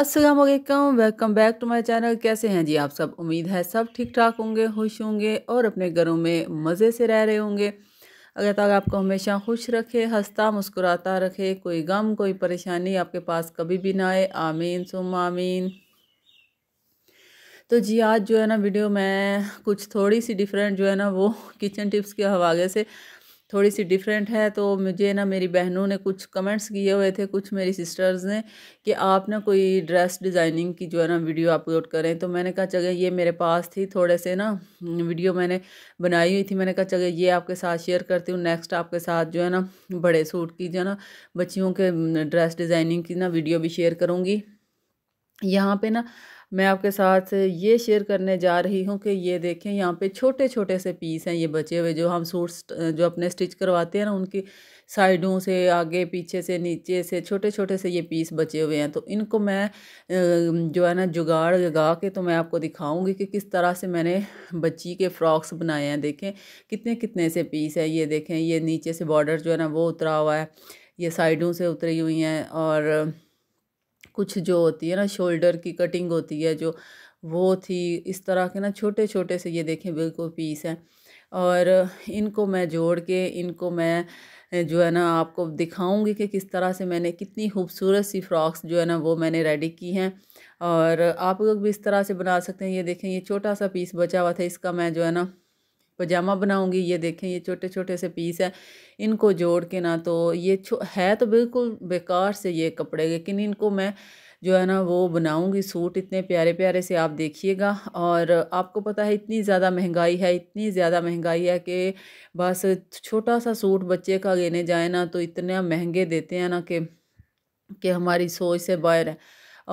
अस्सलाम वालेकुम welcome back to my channel कैसे हैं जी आप सब उम्मीद है सब ठीक ठाक होंगे खुश होंगे और अपने घरों में मज़े से रह रहे होंगे अगर तक आपको हमेशा खुश रखे हंसता मुस्कुराता रखे कोई गम कोई परेशानी आपके पास कभी भी ना आए आमीन सुम आमीन तो जी आज जो है ना वीडियो मैं कुछ थोड़ी सी डिफरेंट जो है ना वो किचन टिप्स के हवाले से थोड़ी सी डिफरेंट है तो मुझे ना मेरी बहनों ने कुछ कमेंट्स किए हुए थे कुछ मेरी सिस्टर्स ने कि आप ना कोई ड्रेस डिज़ाइनिंग की जो है ना वीडियो अपलोड करें तो मैंने कहा चले ये मेरे पास थी थोड़े से ना वीडियो मैंने बनाई हुई थी मैंने कहा चले ये आपके साथ शेयर करती हूँ नेक्स्ट आपके साथ जो है ना बड़े सूट की जो है ना बच्चियों के ड्रेस डिज़ाइनिंग की ना वीडियो भी शेयर करूँगी यहाँ पे ना मैं आपके साथ ये शेयर करने जा रही हूँ कि ये देखें यहाँ पे छोटे छोटे से पीस हैं ये बचे हुए जो हम सूट जो अपने स्टिच करवाते हैं ना उनकी साइडों से आगे पीछे से नीचे से छोटे छोटे से ये पीस बचे हुए हैं तो इनको मैं जो है ना जुगाड़ लगा के तो मैं आपको दिखाऊंगी कि किस तरह से मैंने बच्ची के फ्रॉक्स बनाए हैं देखें कितने कितने से पीस है ये देखें ये नीचे से बॉर्डर जो है ना वो उतरा हुआ है ये साइडों से उतरी हुई हैं और कुछ जो होती है ना शोल्डर की कटिंग होती है जो वो थी इस तरह के ना छोटे छोटे से ये देखें बिल्कुल पीस हैं और इनको मैं जोड़ के इनको मैं जो है ना आपको दिखाऊंगी कि किस तरह से मैंने कितनी खूबसूरत सी फ्रॉक्स जो है ना वो मैंने रेडी की हैं और आप लोग भी इस तरह से बना सकते हैं ये देखें ये छोटा सा पीस बचा हुआ था इसका मैं जो है ना पजामा बनाऊंगी ये देखें ये छोटे छोटे से पीस है इनको जोड़ के ना तो ये है तो बिल्कुल बेकार से ये कपड़े लेकिन इनको मैं जो है ना वो बनाऊंगी सूट इतने प्यारे प्यारे से आप देखिएगा और आपको पता है इतनी ज़्यादा महंगाई है इतनी ज़्यादा महंगाई है कि बस छोटा सा सूट बच्चे का लेने जाए ना तो इतने महंगे देते हैं ना कि हमारी सोच से बाहर है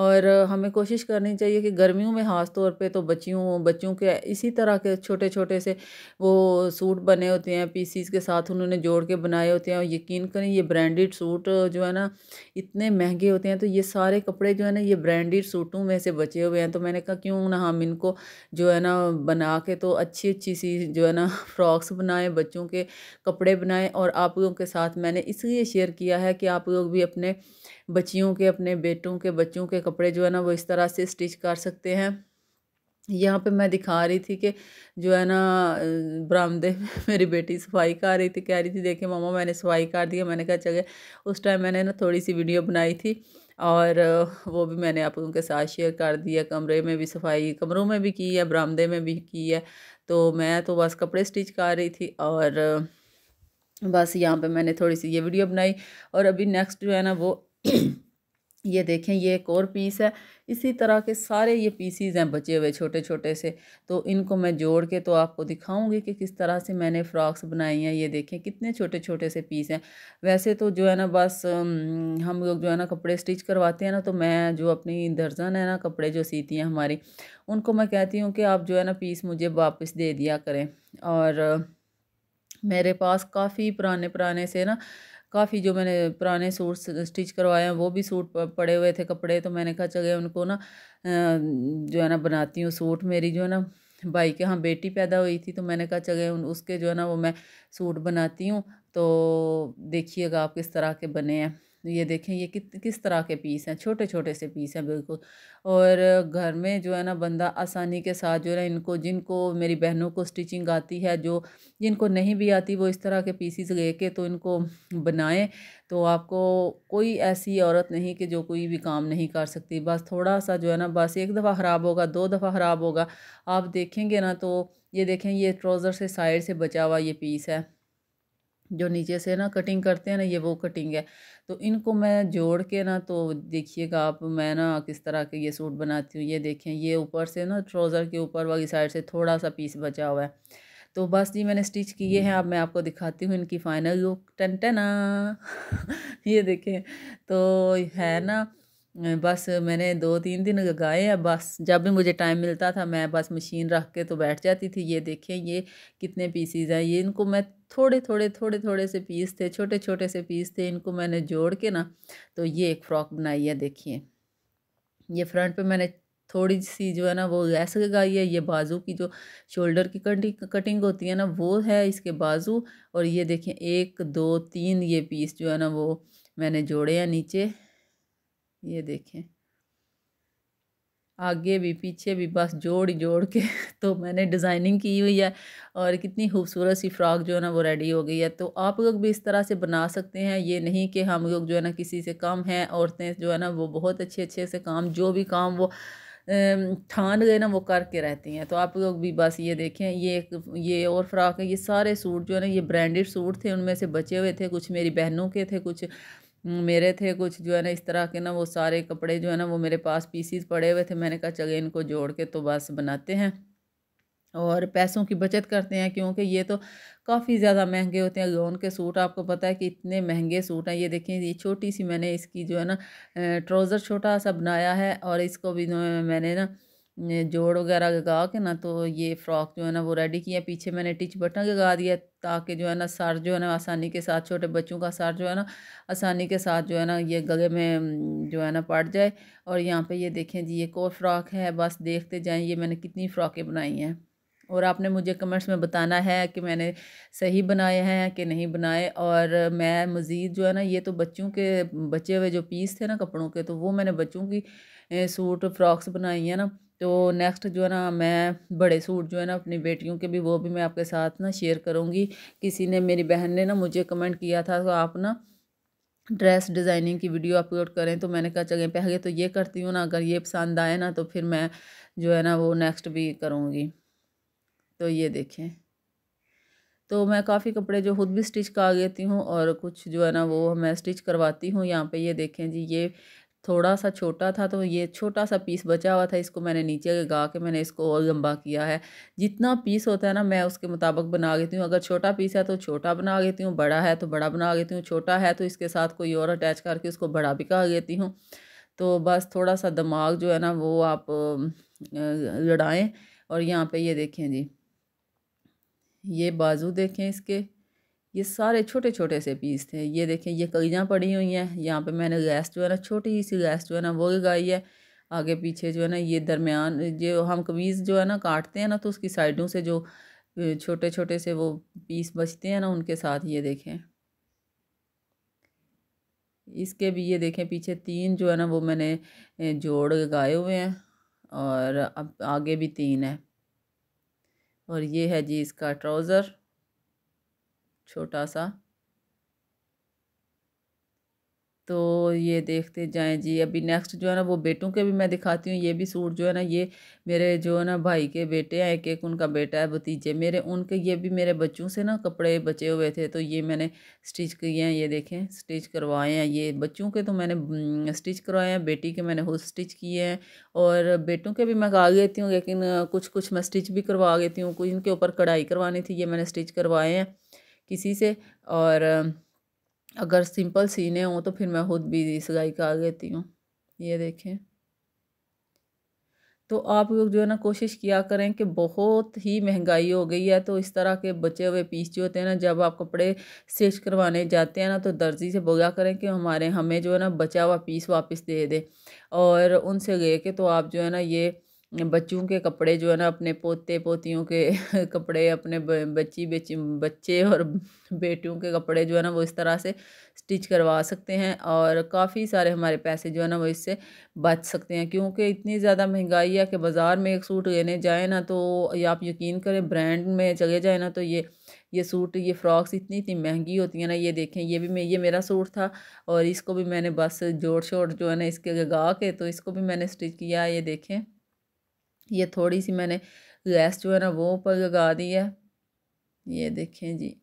और हमें कोशिश करनी चाहिए कि गर्मियों में ख़ास तौर पे तो बच्चियों बच्चों के इसी तरह के छोटे छोटे से वो सूट बने होते हैं पीसीस के साथ उन्होंने जोड़ के बनाए होते हैं और यकीन करें ये ब्रांडेड सूट जो है ना इतने महंगे होते हैं तो ये सारे कपड़े जो है ना ये ब्रांडेड सूटों में से बचे हुए हैं तो मैंने कहा क्यों ना हम इनको जो है ना बना के तो अच्छी अच्छी सी जो है ना फ्रॉक्स बनाए बच्चों के कपड़े बनाए और आप लोगों के साथ मैंने इसलिए शेयर किया है कि आप लोग भी अपने बच्चियों के अपने बेटों के बच्चों के कपड़े जो है ना वो इस तरह से स्टिच कर सकते हैं यहाँ पे मैं दिखा रही थी कि जो है ना बरामदे मेरी बेटी सफाई कर रही थी कह रही थी देखिए मामा मैंने सफाई कर दिया मैंने कहा चले उस टाइम मैंने ना थोड़ी सी वीडियो बनाई थी और वो भी मैंने आप लोगों के साथ शेयर कर दिया कमरे में भी सफाई कमरों में भी की है बरामदे में भी की है तो मैं तो बस कपड़े स्टिच कर रही थी और बस यहाँ पे मैंने थोड़ी सी ये वीडियो बनाई और अभी नेक्स्ट जो है ना वो ये देखें ये एक और पीस है इसी तरह के सारे ये पीसीज हैं बचे हुए छोटे छोटे से तो इनको मैं जोड़ के तो आपको दिखाऊंगी कि किस तरह से मैंने फ़्रॉक्स बनाई हैं ये देखें कितने छोटे छोटे से पीस हैं वैसे तो जो है ना बस हम लोग जो है ना कपड़े स्टिच करवाते हैं ना तो मैं जो अपनी दर्जन है ना कपड़े जो सीती हैं हमारी उनको मैं कहती हूँ कि आप जो है ना पीस मुझे वापस दे दिया करें और मेरे पास काफ़ी पुराने पुराने से ना काफ़ी जो मैंने पुराने सूट स्टिच करवाए हैं वो भी सूट पड़े हुए थे कपड़े तो मैंने कहा चले उनको ना जो है ना बनाती हूँ सूट मेरी जो है ना भाई के यहाँ बेटी पैदा हुई थी तो मैंने कहा चले उन उसके जो है ना वो मैं सूट बनाती हूँ तो देखिएगा आप किस तरह के बने हैं तो ये देखें ये कित किस तरह के पीस हैं छोटे छोटे से पीस हैं बिल्कुल और घर में जो है ना बंदा आसानी के साथ जो है ना इनको जिनको मेरी बहनों को स्टिचिंग आती है जो जिनको नहीं भी आती वो इस तरह के पीसीस लेके तो इनको बनाएं तो आपको कोई ऐसी औरत नहीं कि जो कोई भी काम नहीं कर सकती बस थोड़ा सा जो है ना बस एक दफ़ा ख़राब होगा दो दफ़ा ख़राब होगा आप देखेंगे ना तो ये देखें ये ट्रोज़र से साइड से बचा हुआ ये पीस है जो नीचे से ना कटिंग करते हैं ना ये वो कटिंग है तो इनको मैं जोड़ के ना तो देखिएगा आप मैं ना किस तरह के ये सूट बनाती हूँ ये देखें ये ऊपर से ना ट्राउज़र के ऊपर वाली साइड से थोड़ा सा पीस बचा हुआ है तो बस जी मैंने स्टिच किए हैं अब हम्म। मैं आपको दिखाती हूँ इनकी फ़ाइनल लुक टन टना ये देखें तो है ना बस मैंने दो तीन दिन गाए हैं बस जब भी मुझे टाइम मिलता था मैं बस मशीन रख के तो बैठ जाती थी ये देखें ये कितने पीसीज हैं ये इनको मैं थोड़े थोड़े थोड़े थोड़े से पीस थे छोटे छोटे से पीस थे इनको मैंने जोड़ के ना तो ये एक फ़्रॉक बनाई है देखिए ये फ्रंट पे मैंने थोड़ी सी जो है ना वो लैस लगाई है ये बाजू की जो शोल्डर की कटिंग कटिंग होती है ना वो है इसके बाजू और ये देखें एक दो तीन ये पीस जो है ना वो मैंने जोड़े हैं नीचे ये देखें आगे भी पीछे भी बस जोड़ ही जोड़ के तो मैंने डिज़ाइनिंग की हुई है और कितनी खूबसूरत सी फ़्राक जो है ना वो रेडी हो गई है तो आप लोग भी इस तरह से बना सकते हैं ये नहीं कि हम लोग जो है ना किसी से कम हैं औरतें जो है ना वो बहुत अच्छे अच्छे से काम जो भी काम वो ठान गए ना वो करके रहती हैं तो आप लोग भी बस ये देखें ये एक ये और फ्राक है ये सारे सूट जो है ना ये ब्रांडेड सूट थे उनमें से बचे हुए थे कुछ मेरी बहनों के थे कुछ हम्म, मेरे थे कुछ जो है ना इस तरह के ना वो सारे कपड़े जो है ना वो मेरे पास पीसीस पड़े हुए थे मैंने कहा चले इनको जोड़ के तो बस बनाते हैं और पैसों की बचत करते हैं क्योंकि ये तो काफ़ी ज़्यादा महंगे होते हैं लोन के सूट आपको पता है कि इतने महंगे सूट हैं ये देखें ये छोटी सी मैंने इसकी जो है ना ट्राउज़र छोटा सा बनाया है और इसको भी मैंने ना जोड़ वगैरह लगा के ना तो ये फ़्रॉक जो है ना वो रेडी किया पीछे मैंने टिच बटन लगा दिया ताकि जो है ना सर जो है ना आसानी के साथ छोटे बच्चों का सर जो है ना आसानी के साथ जो है ना ये गले में जो है ना पड़ जाए और यहाँ पे ये देखें जी ये कोर फ्रॉक है बस देखते जाएं ये मैंने कितनी फ़्रॉकें बनाई हैं और आपने मुझे कमेंट्स में बताना है कि मैंने सही बनाए हैं कि नहीं बनाए और मैं मज़ीद जो है ना ये तो बच्चों के बचे हुए जो पीस थे ना कपड़ों के तो वो मैंने बच्चों की सूट फ्रॉक्स बनाई है ना तो नेक्स्ट जो है ना मैं बड़े सूट जो है ना अपनी बेटियों के भी वो भी मैं आपके साथ ना शेयर करूँगी किसी ने मेरी बहन ने ना मुझे कमेंट किया था तो आप ना ड्रेस डिज़ाइनिंग की वीडियो अपलोड करें तो मैंने कहा चलें पहले तो ये करती हूँ ना अगर ये पसंद आए ना तो फिर मैं जो है ना वो नेक्स्ट भी करूँगी तो ये देखें तो मैं काफ़ी कपड़े जो खुद भी स्टिच करा देती हूँ और कुछ जो है ना वो मैं स्टिच करवाती हूँ यहाँ पे ये देखें जी ये थोड़ा सा छोटा था तो ये छोटा सा पीस बचा हुआ था इसको मैंने नीचे गा के मैंने इसको और लंबा किया है जितना पीस होता है ना मैं उसके मुताबिक बना लेती हूँ अगर छोटा पीस है तो छोटा बना लेती हूँ बड़ा है तो बड़ा बना लेती हूँ छोटा है तो इसके साथ कोई और अटैच करके उसको बड़ा भी कहा देती हूँ तो बस थोड़ा सा दिमाग जो है ना वो आप लड़ाएँ और यहाँ पर ये देखें जी ये बाजू देखें इसके ये सारे छोटे छोटे से पीस थे ये देखें ये कलियाँ पड़ी हुई हैं यहाँ पे मैंने गैस जो है ना छोटी सी गैस जो है ना वो लगाई है आगे पीछे जो है ना ये दरमियान जो हम कमीज़ जो है ना काटते हैं ना तो उसकी साइडों से जो छोटे छोटे से वो पीस बचते हैं ना उनके साथ ये देखें इसके भी ये देखें पीछे तीन जो है ना वो मैंने जोड़ लगाए हुए हैं और अब आगे भी तीन है और ये है जी इसका ट्राउज़र छोटा सा तो ये देखते जाएं जी अभी नेक्स्ट जो है ना वो बेटों के भी मैं दिखाती हूँ ये भी सूट जो है ना ये मेरे जो है ना भाई के बेटे हैं एक एक उनका बेटा है भतीजे मेरे उनके ये भी मेरे बच्चों से ना कपड़े बचे हुए थे तो ये मैंने स्टिच किए हैं ये देखें स्टिच करवाए हैं ये बच्चों के तो मैंने स्टिच करवाए हैं बेटी के मैंने खुद स्टिच किए हैं और बेटों के भी मैं गा देती हूँ लेकिन कुछ कुछ मैं स्टिच भी करवा देती हूँ कुछ इनके ऊपर कढ़ाई करवानी थी ये मैंने स्टिच करवाए हैं किसी से और अगर सिंपल सीने हों तो फिर मैं खुद भी सिलाई का देती हूँ ये देखें तो आप लोग जो है ना कोशिश किया करें कि बहुत ही महंगाई हो गई है तो इस तरह के बचे हुए पीस जो होते हैं ना जब आप कपड़े स्टिच करवाने जाते हैं ना तो दर्जी से बोला करें कि हमारे हमें जो है ना बचा हुआ पीस वापस दे दे और उनसे ले के तो आप जो है ना ये बच्चों के कपड़े जो है ना अपने पोते पोतियों के कपड़े अपने बच्ची बेची बच्चे और बेटियों के कपड़े जो है ना वो इस तरह से स्टिच करवा सकते हैं और काफ़ी सारे हमारे पैसे जो है ना वो इससे बच सकते हैं क्योंकि इतनी ज़्यादा महंगाई है कि बाज़ार में एक सूट लेने जाए ना तो या आप यकीन करें ब्रांड में चले जाए ना तो ये ये सूट ये फ़्रॉक्स इतनी इतनी महंगी होती हैं ना ये देखें ये भी मैं ये मेरा सूट था और इसको भी मैंने बस जोड़ शोड़ जो है ना इसके लगा के तो इसको भी मैंने स्टिच किया ये देखें ये थोड़ी सी मैंने लैस जो है ना वो ऊपर लगा दी है ये देखें जी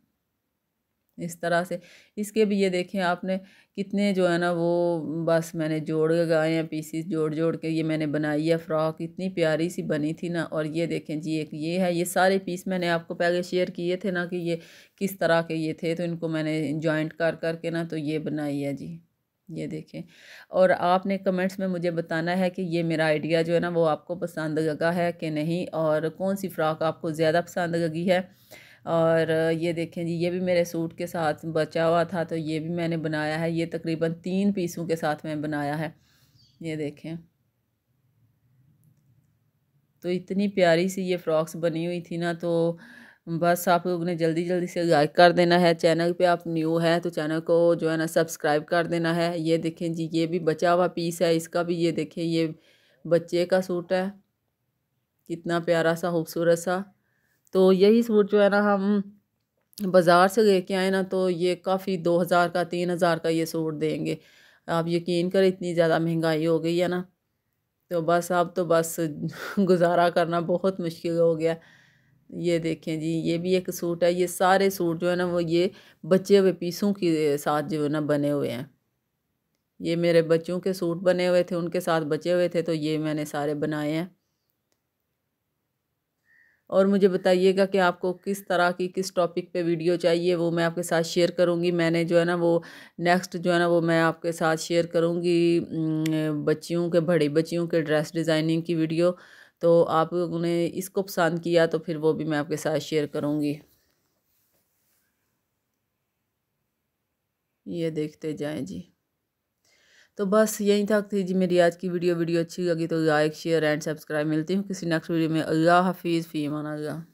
इस तरह से इसके भी ये देखें आपने कितने जो है ना वो बस मैंने जोड़ लगाए हैं पीसीस जोड़ जोड़ के ये मैंने बनाई है फ़्रॉक इतनी प्यारी सी बनी थी ना और ये देखें जी एक ये है ये सारे पीस मैंने आपको पहले शेयर किए थे ना कि ये किस तरह के ये थे तो इनको मैंने जॉइंट कर करके ना तो ये बनाई है जी ये देखें और आपने कमेंट्स में मुझे बताना है कि ये मेरा आइडिया जो है ना वो आपको पसंद लगा है कि नहीं और कौन सी फ़्राक आपको ज़्यादा पसंद लगी है और ये देखें जी ये भी मेरे सूट के साथ बचा हुआ था तो ये भी मैंने बनाया है ये तकरीबन तीन पीसों के साथ मैंने बनाया है ये देखें तो इतनी प्यारी सी ये फ़्रॉक्स बनी हुई थी ना तो बस आप लोगों ने जल्दी जल्दी से लाइक कर देना है चैनल पे आप न्यू हैं तो चैनल को जो है ना सब्सक्राइब कर देना है ये देखें जी ये भी बचा हुआ पीस है इसका भी ये देखें ये बच्चे का सूट है कितना प्यारा सा खूबसूरत सा तो यही सूट जो है ना हम बाज़ार से लेके आए ना तो ये काफ़ी दो हज़ार का तीन हज़ार का ये सूट देंगे आप यकीन करें इतनी ज़्यादा महंगाई हो गई है ना तो बस अब तो बस गुजारा करना बहुत मुश्किल हो गया ये देखें जी ये भी एक सूट है ये सारे सूट जो है ना वो ये बचे हुए पीसों के साथ जो है ना बने हुए हैं ये मेरे बच्चों के सूट बने हुए थे उनके साथ बचे हुए थे तो ये मैंने सारे बनाए हैं और मुझे बताइएगा कि आपको किस तरह की किस टॉपिक पे वीडियो चाहिए वो मैं आपके साथ शेयर करूँगी मैंने जो है ना वो नेक्स्ट जो है ना वो मैं आपके साथ शेयर करूँगी बच्चियों के बड़ी बच्चियों के ड्रेस डिज़ाइनिंग की वीडियो तो आप लोगों ने इसको पसंद किया तो फिर वो भी मैं आपके साथ शेयर करूँगी ये देखते जाएं जी तो बस यहीं तक थी जी मेरी आज की वीडियो वीडियो अच्छी लगी तो लाइक शेयर एंड सब्सक्राइब मिलती हूँ किसी नेक्स्ट वीडियो में अल्लाह हाफिज़ फ़ीमान अल्लाह